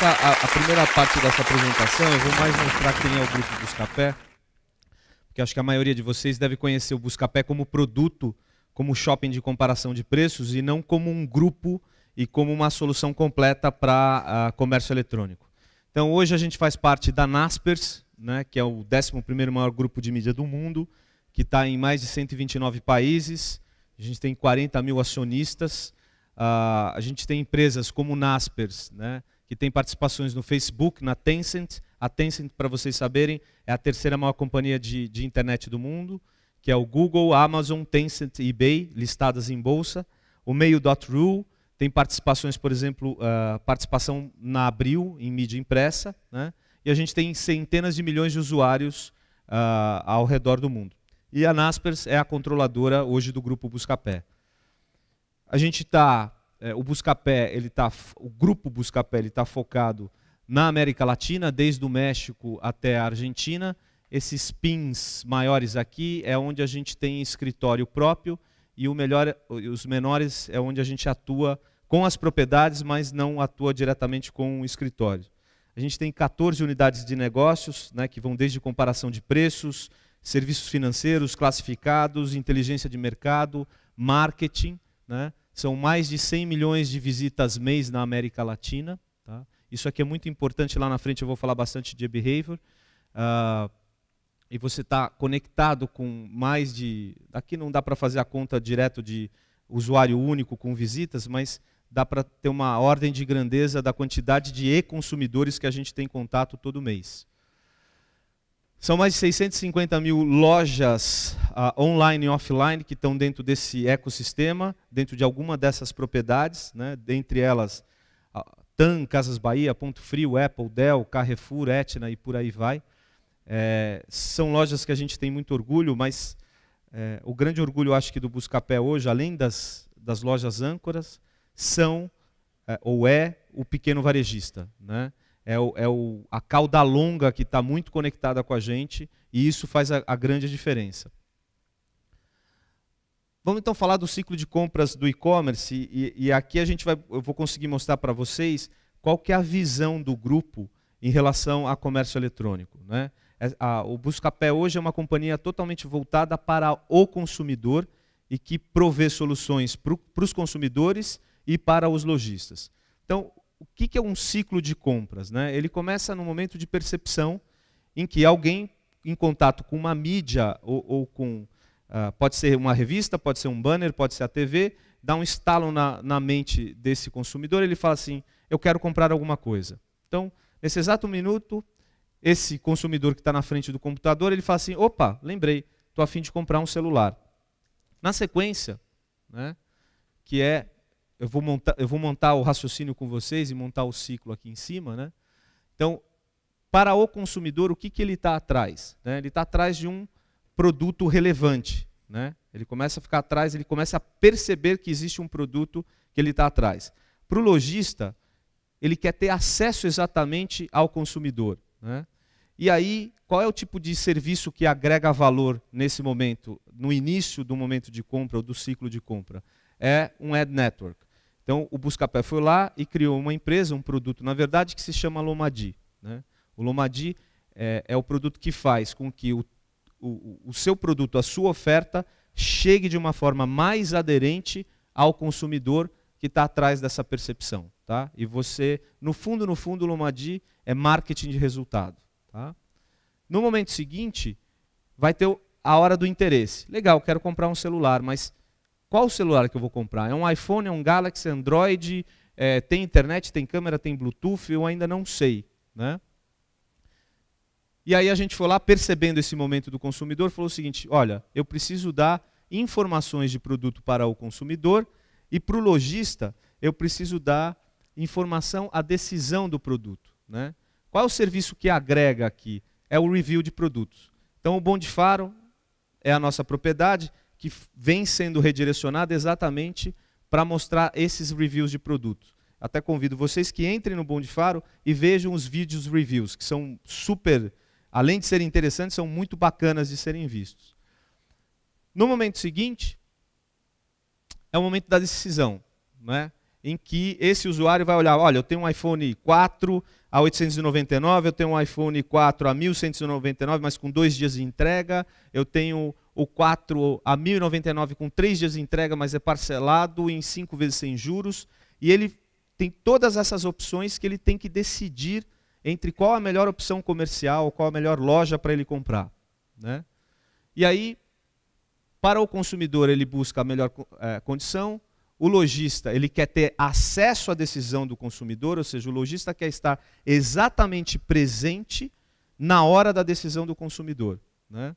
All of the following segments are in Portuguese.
essa a, a, primeira parte dessa apresentação, eu vou mais mostrar quem é o Grupo Buscapé, porque acho que a maioria de vocês deve conhecer o Buscapé como produto, como shopping de comparação de preços e não como um grupo e como uma solução completa para ah, comércio eletrônico. Então, hoje a gente faz parte da Naspers, né, que é o 11º maior grupo de mídia do mundo, que está em mais de 129 países, a gente tem 40 mil acionistas, uh, a gente tem empresas como Naspers, né, que tem participações no Facebook, na Tencent. A Tencent, para vocês saberem, é a terceira maior companhia de, de internet do mundo, que é o Google, Amazon, Tencent e eBay, listadas em bolsa. O Mail.ru tem participações, por exemplo, uh, participação na Abril, em mídia impressa. Né? E a gente tem centenas de milhões de usuários uh, ao redor do mundo. E a Naspers é a controladora hoje do grupo Buscapé. A gente está é, o Buscapé, ele tá, o grupo Buscapé está focado na América Latina, desde o México até a Argentina. Esses pins maiores aqui é onde a gente tem escritório próprio e melhor, os menores é onde a gente atua com as propriedades, mas não atua diretamente com o escritório. A gente tem 14 unidades de negócios, né, que vão desde comparação de preços, serviços financeiros, classificados, inteligência de mercado, marketing, né, são mais de 100 milhões de visitas mês na América Latina. Tá? Isso aqui é muito importante, lá na frente eu vou falar bastante de behavior. Uh, e você está conectado com mais de. Aqui não dá para fazer a conta direto de usuário único com visitas, mas dá para ter uma ordem de grandeza da quantidade de e-consumidores que a gente tem contato todo mês. São mais de 650 mil lojas uh, online e offline que estão dentro desse ecossistema, dentro de alguma dessas propriedades, né? dentre elas uh, ah, TAM, Casas Bahia, Ponto Frio, Apple, Dell, Carrefour, Etna e por aí vai. É, são lojas que a gente tem muito orgulho, mas é, o grande orgulho, acho que, do Buscapé hoje, além das, das lojas âncoras, são é, ou é o pequeno varejista. Né? é, o, é o, a cauda longa que está muito conectada com a gente e isso faz a, a grande diferença. Vamos então falar do ciclo de compras do e-commerce e, e, aqui a gente vai, eu vou conseguir mostrar para vocês qual que é a visão do grupo em relação a comércio eletrônico. Né? É, a, o Buscapé hoje é uma companhia totalmente voltada para o consumidor e que provê soluções para os consumidores e para os lojistas. Então, o que, que é um ciclo de compras? Né? Ele começa no momento de percepção em que alguém em contato com uma mídia ou, ou com. Uh, pode ser uma revista, pode ser um banner, pode ser a TV, dá um estalo na, na mente desse consumidor, ele fala assim: eu quero comprar alguma coisa. Então, nesse exato minuto, esse consumidor que está na frente do computador, ele fala assim: opa, lembrei, estou afim de comprar um celular. Na sequência, né, que é eu vou montar, eu vou montar o raciocínio com vocês e montar o ciclo aqui em cima, né? Então, para o consumidor, o que, que ele está atrás? Né? Ele está atrás de um produto relevante, né? Ele começa a ficar atrás, ele começa a perceber que existe um produto que ele está atrás. Para o lojista, ele quer ter acesso exatamente ao consumidor, né? E aí, qual é o tipo de serviço que agrega valor nesse momento, no início do momento de compra ou do ciclo de compra? É um ad network. Então, o Buscapé foi lá e criou uma empresa, um produto, na verdade, que se chama Lomadi. Né? O Lomadi é, é, o produto que faz com que o, o, o seu produto, a sua oferta, chegue de uma forma mais aderente ao consumidor que está atrás dessa percepção. Tá? E você, no fundo, no fundo, o Lomadi é marketing de resultado. Tá? No momento seguinte, vai ter a hora do interesse. Legal, quero comprar um celular, mas qual celular que eu vou comprar? É um iPhone, é um Galaxy, Android, é, tem internet, tem câmera, tem Bluetooth, eu ainda não sei. Né? E aí a gente foi lá, percebendo esse momento do consumidor, falou o seguinte: olha, eu preciso dar informações de produto para o consumidor e para o lojista eu preciso dar informação à decisão do produto. Né? Qual é o serviço que agrega aqui? É o review de produtos. Então o Bom de Faro é a nossa propriedade, que vem sendo redirecionada exatamente para mostrar esses reviews de produto. Até convido vocês que entrem no Bom de Faro e vejam os vídeos reviews, que são super, além de serem interessantes, são muito bacanas de serem vistos. No momento seguinte, é o momento da decisão, né? em que esse usuário vai olhar, olha, eu tenho um iPhone 4, a 899, eu tenho um iPhone 4 a 1199, mas com dois dias de entrega. Eu tenho o 4 a 1099 com três dias de entrega, mas é parcelado em cinco vezes sem juros. E ele tem todas essas opções que ele tem que decidir entre qual a melhor opção comercial, qual a melhor loja para ele comprar. Né? E aí, para o consumidor, ele busca a melhor é, condição, o lojista ele quer ter acesso à decisão do consumidor, ou seja, o lojista quer estar exatamente presente na hora da decisão do consumidor. Né?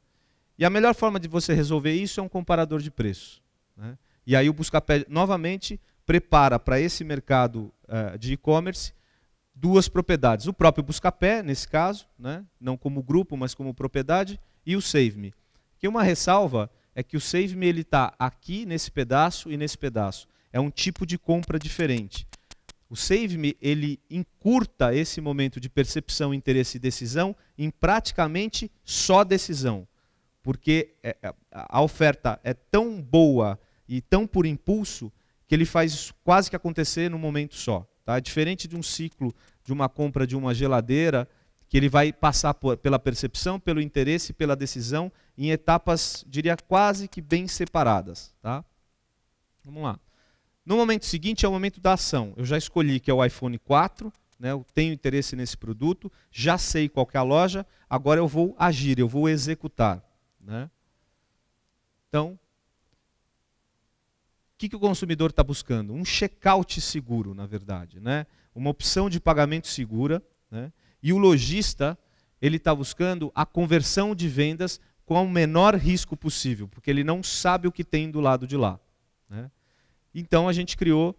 E a melhor forma de você resolver isso é um comparador de preço. Né? E aí o Buscapé, novamente, prepara para esse mercado uh, de e-commerce duas propriedades. O próprio Buscapé, nesse caso, né? não como grupo, mas como propriedade, e o SaveMe. Que uma ressalva é que o SaveMe está aqui nesse pedaço e nesse pedaço. É um tipo de compra diferente. O Save Me, ele encurta esse momento de percepção, interesse e decisão em praticamente só decisão. Porque é, é, a oferta é tão boa e tão por impulso que ele faz quase que acontecer num momento só. Tá? É diferente de um ciclo de uma compra de uma geladeira, que ele vai passar por, pela percepção, pelo interesse, pela decisão, em etapas, diria, quase que bem separadas. Tá? Vamos lá. No momento seguinte é o momento da ação. Eu já escolhi que é o iPhone 4, né, eu tenho interesse nesse produto, já sei qual é a loja, agora eu vou agir, eu vou executar. Né? Então, o que, que o consumidor está buscando? Um checkout seguro, na verdade. Né? Uma opção de pagamento segura. Né? E o lojista ele está buscando a conversão de vendas com o menor risco possível, porque ele não sabe o que tem do lado de lá. Né? Então a gente criou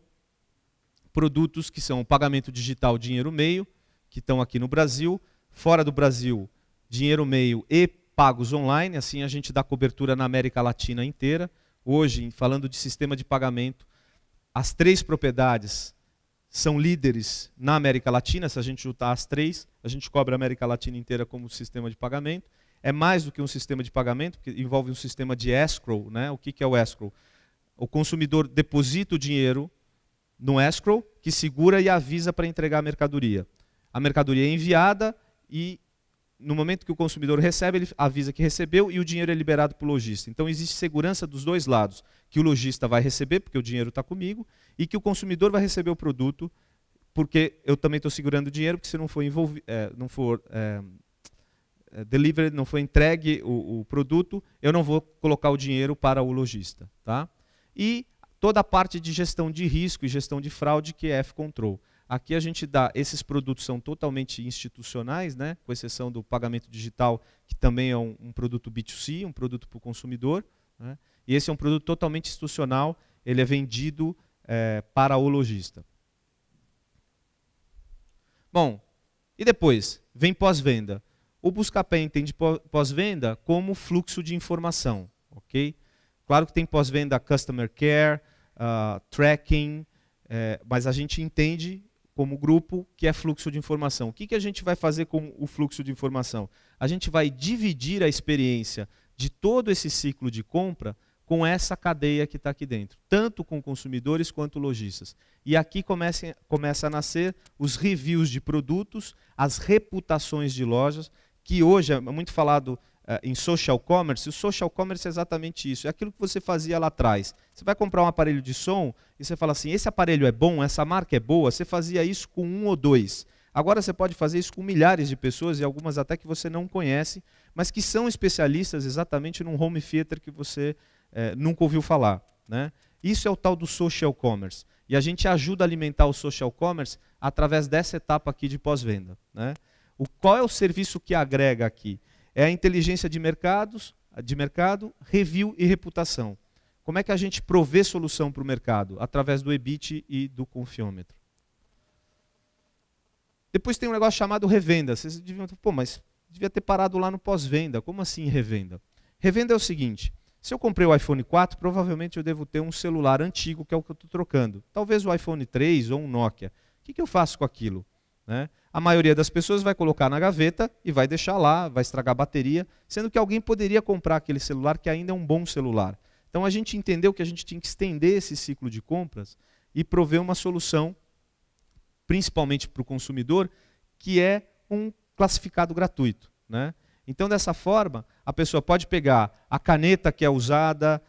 produtos que são o pagamento digital dinheiro meio, que estão aqui no Brasil, fora do Brasil, dinheiro meio e pagos online, assim a gente dá cobertura na América Latina inteira. Hoje, falando de sistema de pagamento, as três propriedades são líderes na América Latina, se a gente juntar as três, a gente cobre a América Latina inteira como sistema de pagamento. É mais do que um sistema de pagamento, porque envolve um sistema de escrow. Né? O que é o escrow? O consumidor deposita o dinheiro no escrow, que segura e avisa para entregar a mercadoria. A mercadoria é enviada e no momento que o consumidor recebe, ele avisa que recebeu e o dinheiro é liberado para o lojista. Então existe segurança dos dois lados, que o lojista vai receber, porque o dinheiro está comigo, e que o consumidor vai receber o produto, porque eu também estou segurando o dinheiro, porque se não for, envolvi, é, não for é, eh, eh, delivered, não for entregue o, o, produto, eu não vou colocar o dinheiro para o lojista. Tá? e toda a parte de gestão de risco e gestão de fraude, que é F-Control. Aqui a gente dá, esses produtos são totalmente institucionais, né, com exceção do pagamento digital, que também é um, um produto B2C, um produto para o consumidor. Né, e esse é um produto totalmente institucional, ele é vendido é, para o lojista. Bom, e depois? Vem pós-venda. O Buscapé entende pós-venda como fluxo de informação. ok? Claro que tem pós-venda customer care, uh, tracking, é, mas a gente entende como grupo que é fluxo de informação. O que, que a gente vai fazer com o fluxo de informação? A gente vai dividir a experiência de todo esse ciclo de compra com essa cadeia que está aqui dentro, tanto com consumidores quanto lojistas. E aqui começa, começa a nascer os reviews de produtos, as reputações de lojas, que hoje é muito falado uh, em social commerce, o social commerce é exatamente isso. É aquilo que você fazia lá atrás. Você vai comprar um aparelho de som e você fala assim: esse aparelho é bom, essa marca é boa. Você fazia isso com um ou dois. Agora você pode fazer isso com milhares de pessoas e algumas até que você não conhece, mas que são especialistas exatamente num home theater que você eh, nunca ouviu falar. Né? Isso é o tal do social commerce. E a gente ajuda a alimentar o social commerce através dessa etapa aqui de pós-venda. Né? O, qual é o serviço que agrega aqui? É a inteligência de mercados, de mercado, review e reputação. Como é que a gente provê solução para o mercado? Através do EBIT e do confiômetro. Depois tem um negócio chamado revenda. Vocês deviam, pô, mas devia ter parado lá no pós-venda. Como assim revenda? Revenda é o seguinte: se eu comprei o iPhone 4, provavelmente eu devo ter um celular antigo, que é o que eu estou trocando. Talvez o iPhone 3 ou um Nokia. O que, que eu faço com aquilo? Né? a maioria das pessoas vai colocar na gaveta e vai deixar lá, vai estragar a bateria, sendo que alguém poderia comprar aquele celular que ainda é um bom celular. Então a gente entendeu que a gente tinha que estender esse ciclo de compras e prover uma solução, principalmente para o consumidor, que é um classificado gratuito. Né? Então, dessa forma, a pessoa pode pegar a caneta que é usada,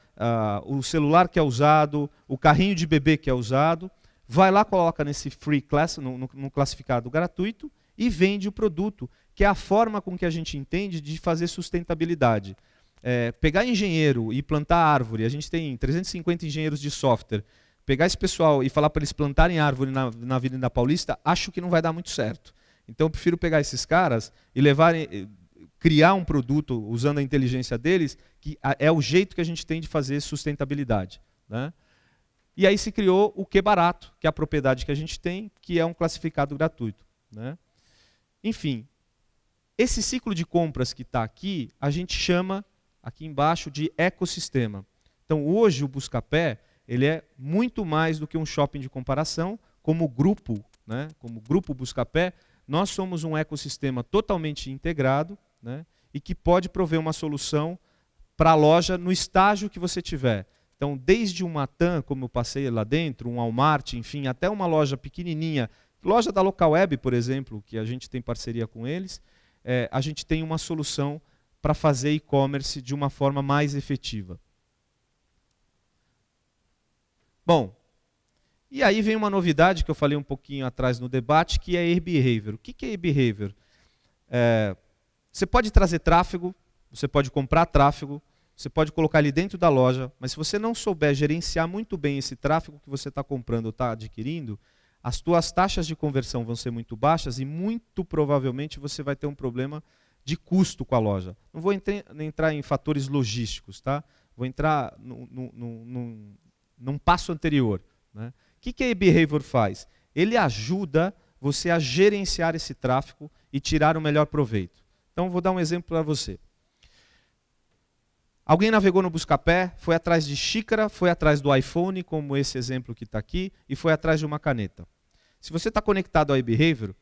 uh, o celular que é usado, o carrinho de bebê que é usado, vai lá, coloca nesse free class, no, no, no, classificado gratuito, e vende o produto, que é a forma com que a gente entende de fazer sustentabilidade. É, pegar engenheiro e plantar árvore, a gente tem 350 engenheiros de software, pegar esse pessoal e falar para eles plantarem árvore na, na Avenida Paulista, acho que não vai dar muito certo. Então eu prefiro pegar esses caras e levarem, eh, criar um produto usando a inteligência deles, que é o jeito que a gente tem de fazer sustentabilidade. Né? E aí se criou o que barato, que é a propriedade que a gente tem, que é um classificado gratuito. Né? Enfim, esse ciclo de compras que está aqui, a gente chama aqui embaixo de ecossistema. Então hoje o Buscapé ele é muito mais do que um shopping de comparação, como grupo, né? como grupo Buscapé, nós somos um ecossistema totalmente integrado né? e que pode prover uma solução para a loja no estágio que você tiver. Então, desde um Matan, como eu passei lá dentro, um Walmart, enfim, até uma loja pequenininha, loja da Local Web, por exemplo, que a gente tem parceria com eles, é, a gente tem uma solução para fazer e-commerce de uma forma mais efetiva. Bom, e aí vem uma novidade que eu falei um pouquinho atrás no debate, que é e-behavior. O que é e-behavior? É, você pode trazer tráfego, você pode comprar tráfego, você pode colocar ele dentro da loja, mas se você não souber gerenciar muito bem esse tráfego que você está comprando ou está adquirindo, as suas taxas de conversão vão ser muito baixas e muito provavelmente você vai ter um problema de custo com a loja. Não vou entrar em fatores logísticos, tá? Vou entrar num, no no num passo anterior. Né? O que, que a eBehavior faz? Ele ajuda você a gerenciar esse tráfego e tirar o melhor proveito. Então, vou dar um exemplo para você. Alguém navegou no buscapé, foi atrás de xícara, foi atrás do iPhone, como esse exemplo que está aqui, e foi atrás de uma caneta. Se você está conectado ao e-behavior,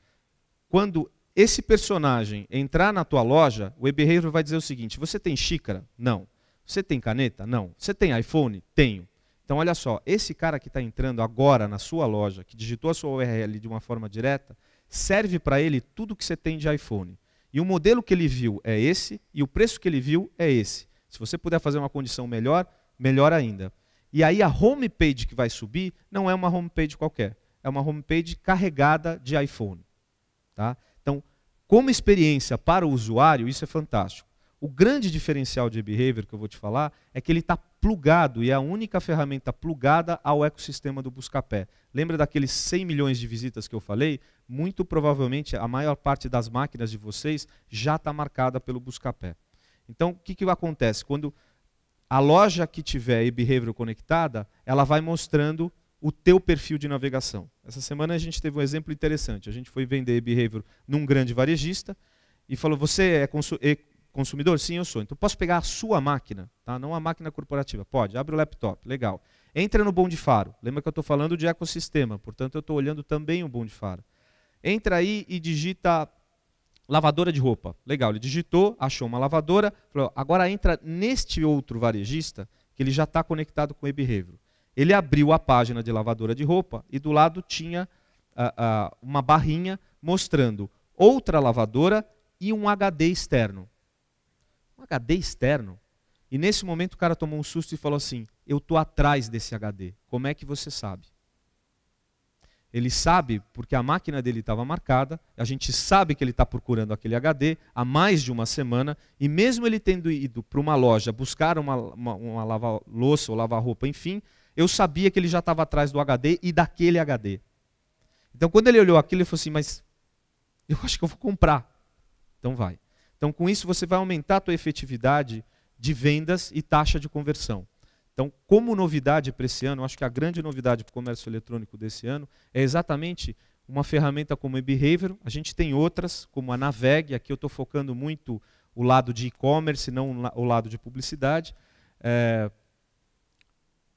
quando esse personagem entrar na tua loja, o e-behavior vai dizer o seguinte: você tem xícara? Não. Você tem caneta? Não. Você tem iPhone? Tenho. Então olha só, esse cara que está entrando agora na sua loja, que digitou a sua URL de uma forma direta, serve para ele tudo que você tem de iPhone. E o modelo que ele viu é esse, e o preço que ele viu é esse. Se você puder fazer uma condição melhor, melhor ainda. E aí a homepage que vai subir não é uma homepage qualquer, é uma homepage carregada de iPhone. Tá? Então, como experiência para o usuário, isso é fantástico. O grande diferencial de behavior que eu vou te falar é que ele está plugado e é a única ferramenta plugada ao ecossistema do Buscapé. Lembra daqueles 100 milhões de visitas que eu falei? Muito provavelmente a maior parte das máquinas de vocês já está marcada pelo Buscapé. Então, o que, que acontece? Quando a loja que tiver e-behavior conectada, ela vai mostrando o teu perfil de navegação. Essa semana a gente teve um exemplo interessante. A gente foi vender e-behavior num grande varejista e falou: Você é consu é consumidor? Sim, eu sou. Então posso pegar a sua máquina, tá? não a máquina corporativa. Pode, abre o laptop, legal. Entra no Bom de Faro. Lembra que eu estou falando de ecossistema, portanto eu estou olhando também o Bom de Faro. Entra aí e digita lavadora de roupa. Legal, ele digitou, achou uma lavadora, falou, agora entra neste outro varejista, que ele já está conectado com o e Ele abriu a página de lavadora de roupa e do lado tinha uh, uh, uma barrinha mostrando outra lavadora e um HD externo. Um HD externo? E nesse momento o cara tomou um susto e falou assim: Eu estou atrás desse HD. Como é que você sabe? Ele sabe, porque a máquina dele estava marcada, a gente sabe que ele está procurando aquele HD há mais de uma semana, e mesmo ele tendo ido para uma loja buscar uma, uma, uma lava-louça ou lavar-roupa, enfim, eu sabia que ele já estava atrás do HD e daquele HD. Então, quando ele olhou aquilo, ele falou assim: Mas eu acho que eu vou comprar. Então, vai. Então, com isso, você vai aumentar a tua efetividade de vendas e taxa de conversão. Então, como novidade para esse ano, acho que a grande novidade para o comércio eletrônico desse ano é exatamente uma ferramenta como o behavior A gente tem outras, como a Naveg, aqui eu estou focando muito o lado de e-commerce, não o lado de publicidade. É...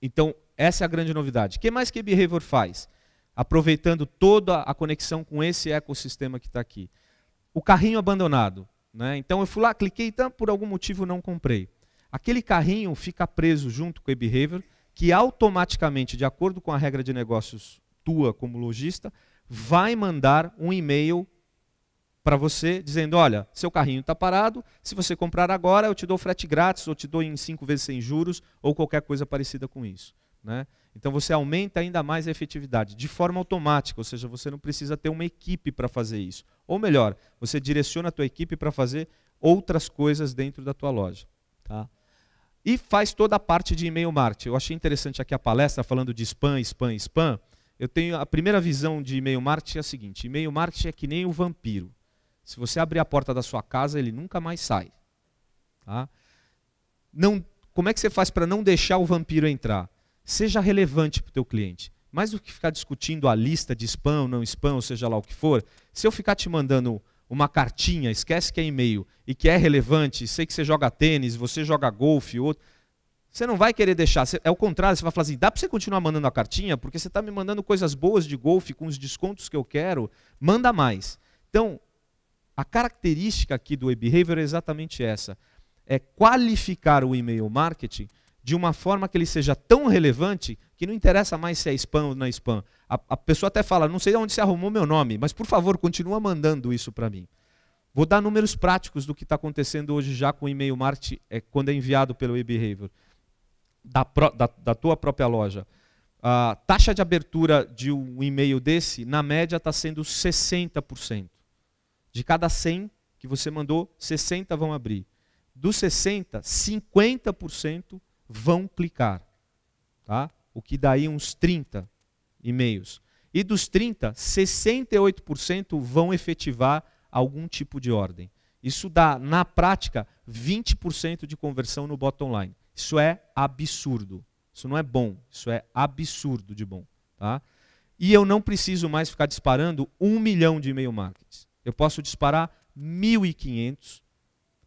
Então, essa é a grande novidade. O que mais que o behavior faz? Aproveitando toda a conexão com esse ecossistema que está aqui. O carrinho abandonado. Né? Então, eu fui lá, cliquei, então por algum motivo não comprei aquele carrinho fica preso junto com o e-behavior, que automaticamente, de acordo com a regra de negócios tua como lojista, vai mandar um e-mail para você dizendo: olha, seu carrinho está parado, se você comprar agora, eu te dou frete grátis, ou te dou em cinco vezes sem juros, ou qualquer coisa parecida com isso. Né? Então você aumenta ainda mais a efetividade, de forma automática, ou seja, você não precisa ter uma equipe para fazer isso. Ou melhor, você direciona a tua equipe para fazer outras coisas dentro da tua loja. Tá? E faz toda a parte de e-mail marketing. Eu achei interessante aqui a palestra falando de spam, spam, spam. Eu tenho a primeira visão de e-mail marketing é a seguinte: e-mail marketing é que nem o um vampiro. Se você abrir a porta da sua casa, ele nunca mais sai. Tá? Não, como é que você faz para não deixar o vampiro entrar? Seja relevante para o teu cliente. Mais do que ficar discutindo a lista de spam, não spam, ou seja lá o que for, se eu ficar te mandando uma cartinha, esquece que é e-mail, e que é relevante, sei que você joga tênis, você joga golfe, outro, você não vai querer deixar. É o contrário, você vai falar assim: dá para você continuar mandando a cartinha? Porque você está me mandando coisas boas de golfe com os descontos que eu quero, manda mais. Então, a característica aqui do e-behavior é exatamente essa: é qualificar o e-mail marketing de uma forma que ele seja tão relevante que não interessa mais se é spam ou não é spam. A, a pessoa até fala, não sei de onde se arrumou meu nome, mas por favor, continua mandando isso para mim. Vou dar números práticos do que está acontecendo hoje já com o e-mail marketing, é, quando é enviado pelo e-behavior, da, da, da, tua própria loja. A taxa de abertura de um e-mail desse, na média, está sendo 60%. De cada 100 que você mandou, 60 vão abrir. Dos 60, 50% vão clicar. Tá? O que daí uns 30 e-mails. E dos 30, 68% vão efetivar algum tipo de ordem. Isso dá, na prática, 20% de conversão no bot online. Isso é absurdo. Isso não é bom. Isso é absurdo de bom. Tá? E eu não preciso mais ficar disparando um milhão de e-mail marketing. Eu posso disparar 1.500,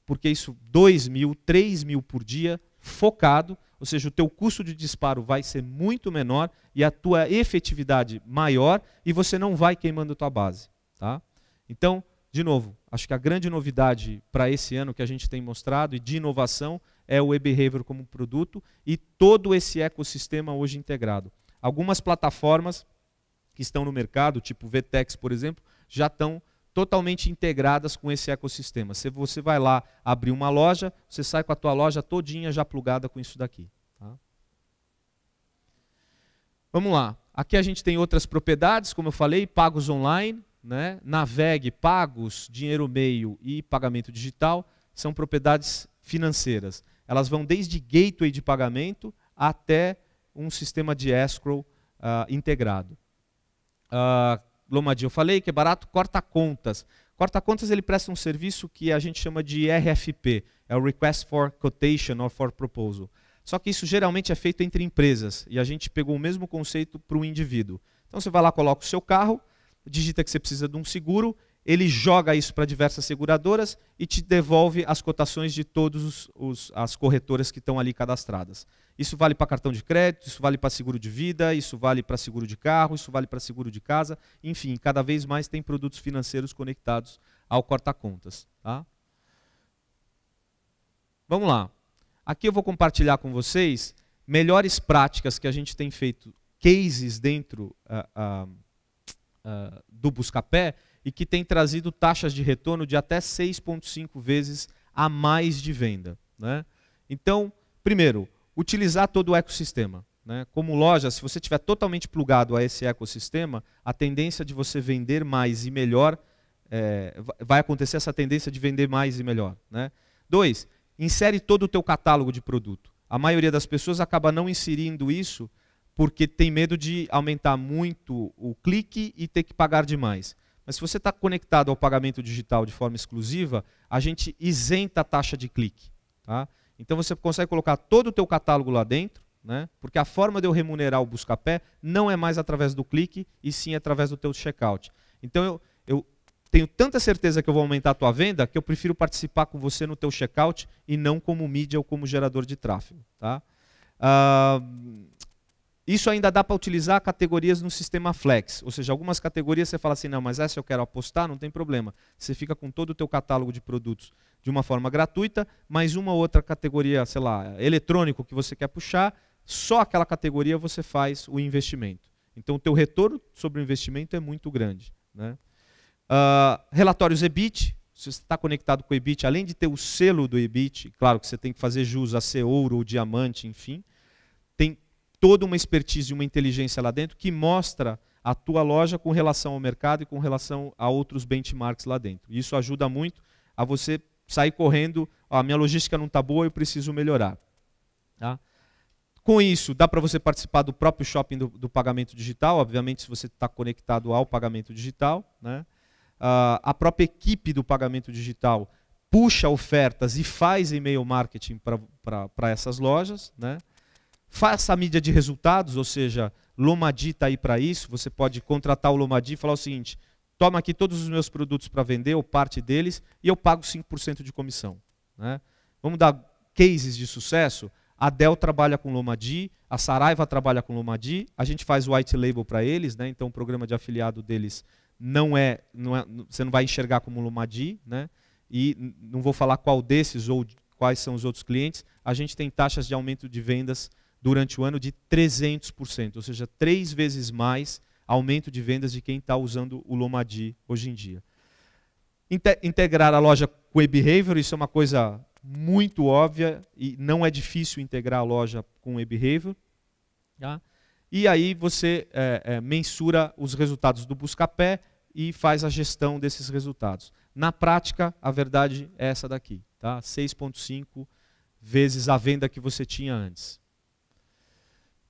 porque isso 2 mil, 3 mil por dia, focado, ou seja, o teu custo de disparo vai ser muito menor e a tua efetividade maior e você não vai queimando tua base, tá? Então, de novo, acho que a grande novidade para esse ano que a gente tem mostrado e de inovação é o eBehavior como produto e todo esse ecossistema hoje integrado. Algumas plataformas que estão no mercado, tipo Vtex, por exemplo, já estão totalmente integradas com esse ecossistema. Se você vai lá abrir uma loja, você sai com a tua loja todinha já plugada com isso daqui. Tá? Vamos lá. Aqui a gente tem outras propriedades, como eu falei, pagos online, né? Naveg, pagos, dinheiro meio e pagamento digital são propriedades financeiras. Elas vão desde gateway de pagamento até um sistema de escrow uh, integrado. Uh, Lomadi, eu falei que é barato, corta contas. Corta contas ele presta um serviço que a gente chama de RFP, é o Request for Quotation or for Proposal. Só que isso geralmente é feito entre empresas e a gente pegou o mesmo conceito para o indivíduo. Então você vai lá, coloca o seu carro, digita que você precisa de um seguro ele joga isso para diversas seguradoras e te devolve as cotações de todas as corretoras que estão ali cadastradas. Isso vale para cartão de crédito, isso vale para seguro de vida, isso vale para seguro de carro, isso vale para seguro de casa. Enfim, cada vez mais tem produtos financeiros conectados ao corta-contas. Tá? Vamos lá. Aqui eu vou compartilhar com vocês melhores práticas que a gente tem feito, cases dentro uh, uh, uh, do Buscapé, e que tem trazido taxas de retorno de até 6,5 vezes a mais de venda. Né? Então, primeiro, utilizar todo o ecossistema. Né? Como loja, se você estiver totalmente plugado a esse ecossistema, a tendência de você vender mais e melhor é, vai acontecer essa tendência de vender mais e melhor. Né? Dois, insere todo o teu catálogo de produto. A maioria das pessoas acaba não inserindo isso porque tem medo de aumentar muito o clique e ter que pagar demais. Mas se você está conectado ao pagamento digital de forma exclusiva, a gente isenta a taxa de clique. Tá? Então você consegue colocar todo o teu catálogo lá dentro, né? porque a forma de eu remunerar o buscapé não é mais através do clique, e sim através do teu checkout. Então eu, eu tenho tanta certeza que eu vou aumentar a tua venda que eu prefiro participar com você no teu checkout e não como mídia ou como gerador de tráfego. Tá? Uh, isso ainda dá para utilizar categorias no sistema Flex, ou seja, algumas categorias você fala assim, não, mas essa eu quero apostar, não tem problema. Você fica com todo o teu catálogo de produtos de uma forma gratuita, mas uma outra categoria, sei lá, eletrônico que você quer puxar, só aquela categoria você faz o investimento. Então o teu retorno sobre o investimento é muito grande. Né? Uh, relatórios EBIT, se você está conectado com o EBIT, além de ter o selo do EBIT, claro que você tem que fazer jus a ser ouro ou diamante, enfim, toda uma expertise e uma inteligência lá dentro que mostra a tua loja com relação ao mercado e com relação a outros benchmarks lá dentro. Isso ajuda muito a você sair correndo, a ah, minha logística não está boa, eu preciso melhorar. Tá? Com isso, dá para você participar do próprio shopping do, do pagamento digital, obviamente se você está conectado ao pagamento digital. Né? Ah, a própria equipe do pagamento digital puxa ofertas e faz e-mail marketing para essas lojas. Né? Faça a mídia de resultados, ou seja, Lomadi está aí para isso. Você pode contratar o Lomadi e falar o seguinte: toma aqui todos os meus produtos para vender, ou parte deles, e eu pago 5% de comissão. Né? Vamos dar cases de sucesso? A Dell trabalha com Lomadi, a Saraiva trabalha com Lomadi, a gente faz white label para eles, né? então o programa de afiliado deles não é, não é, você não vai enxergar como Lomadi, né? e não vou falar qual desses ou quais são os outros clientes, a gente tem taxas de aumento de vendas durante o ano de 300%, ou seja, três vezes mais aumento de vendas de quem está usando o Lomadi hoje em dia. integrar a loja com o eBehavior isso é uma coisa muito óbvia e não é difícil integrar a loja com o eBehavior, Tá? E aí você é, é, mensura os resultados do Buscapé e faz a gestão desses resultados. Na prática, a verdade é essa daqui, tá? 6.5 vezes a venda que você tinha antes.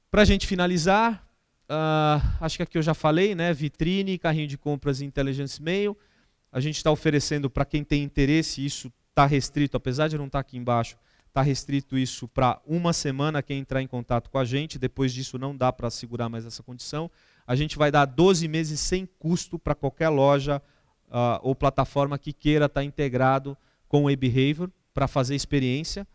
Para a gente finalizar, uh, acho que aqui eu já falei, né? Vitrine, carrinho de compras e Intelligence Mail. A gente está oferecendo para quem tem interesse, isso está restrito, apesar de não estar tá aqui embaixo, está restrito isso para uma semana quem entrar em contato com a gente. Depois disso não dá para segurar mais essa condição. A gente vai dar 12 meses sem custo para qualquer loja uh, ou plataforma que queira estar tá integrado com o eBehavior para fazer experiência.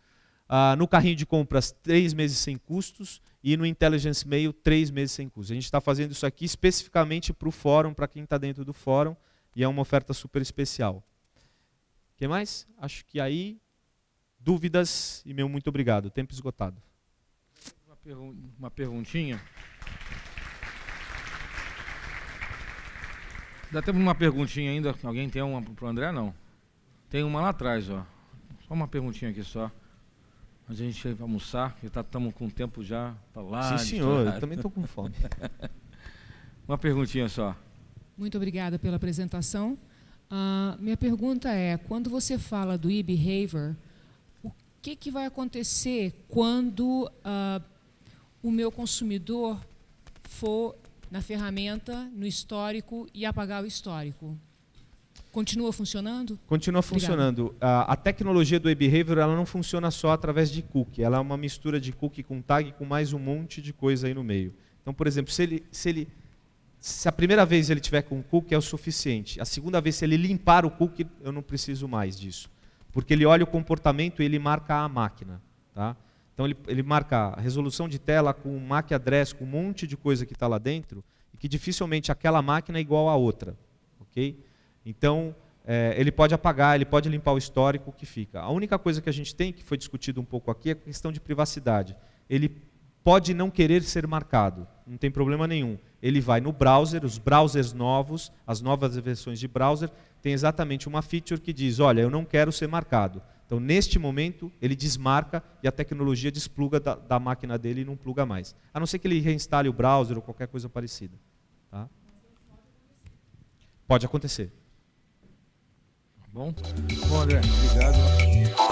Uh, no carrinho de compras, três meses sem custos e no Intelligence Mail, três meses sem custo. A gente está fazendo isso aqui especificamente para o fórum, para quem está dentro do fórum, e é uma oferta super especial. O que mais? Acho que aí, dúvidas e meu muito obrigado. Tempo esgotado. Uma, pergun uma perguntinha. Dá tempo de uma perguntinha ainda? Alguém tem uma para o André? Não. Tem uma lá atrás, ó. Só uma perguntinha aqui só a gente vai almoçar, já estamos tá, com tempo já para tá lá. Sim, senhor, eu também estou com fome. Uma perguntinha só. Muito obrigada pela apresentação. Uh, minha pergunta é, quando você fala do e-behavior, o que, que vai acontecer quando uh, o meu consumidor for na ferramenta, no histórico e apagar o histórico? Continua funcionando? Continua funcionando. A, a, tecnologia do e-behavior ela não funciona só através de cookie. Ela é uma mistura de cookie com tag com mais um monte de coisa aí no meio. Então, por exemplo, se ele, se ele se a primeira vez ele tiver com cookie é o suficiente. A segunda vez, se ele limpar o cookie, eu não preciso mais disso. Porque ele olha o comportamento e ele marca a máquina. Tá? Então ele, ele marca a resolução de tela com MAC address, com um monte de coisa que está lá dentro, e que dificilmente aquela máquina é igual a outra. ok? Então, é, ele pode apagar, ele pode limpar o histórico que fica. A única coisa que a gente tem, que foi discutido um pouco aqui, é a questão de privacidade. Ele pode não querer ser marcado, não tem problema nenhum. Ele vai no browser, os browsers novos, as novas versões de browser, tem exatamente uma feature que diz: olha, eu não quero ser marcado. Então, neste momento, ele desmarca e a tecnologia despluga da, da máquina dele e não pluga mais. A não ser que ele reinstale o browser ou qualquer coisa parecida. Tá? Pode acontecer bom? Bom, André, obrigado.